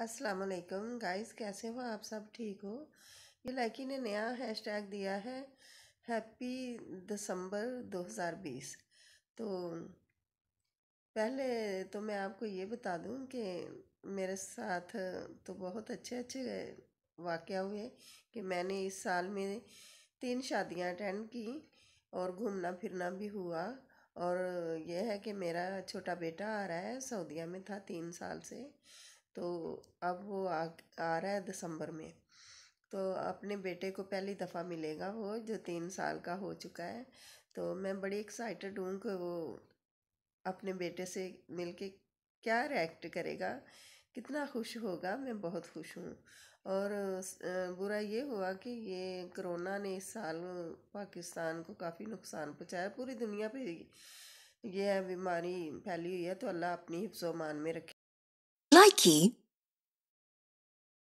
अस्सलाम वालेकुम गाइस कैसे हो आप सब ठीक हो ये लाइकी ने नया हैशटैग दिया है हैप्पी दिसंबर 2020 तो पहले तो मैं आपको ये बता दूं कि मेरे साथ तो बहुत अच्छे अच्छे वाक़ हुए कि मैंने इस साल में तीन शादियां अटेंड की और घूमना फिरना भी हुआ और यह है कि मेरा छोटा बेटा आ रहा है सऊदीया में था तीन साल से तो अब वो आ आ रहा है दिसंबर में तो अपने बेटे को पहली दफ़ा मिलेगा वो जो तीन साल का हो चुका है तो मैं बड़ी एक्साइटेड हूँ कि वो अपने बेटे से मिलके क्या रिएक्ट करेगा कितना खुश होगा मैं बहुत खुश हूँ और बुरा ये हुआ कि ये कोरोना ने इस साल पाकिस्तान को काफ़ी नुकसान पहुँचाया पूरी दुनिया पे यह बीमारी फैली हुई है तो अल्लाह अपनी हिफ्सोमान में रखे Nike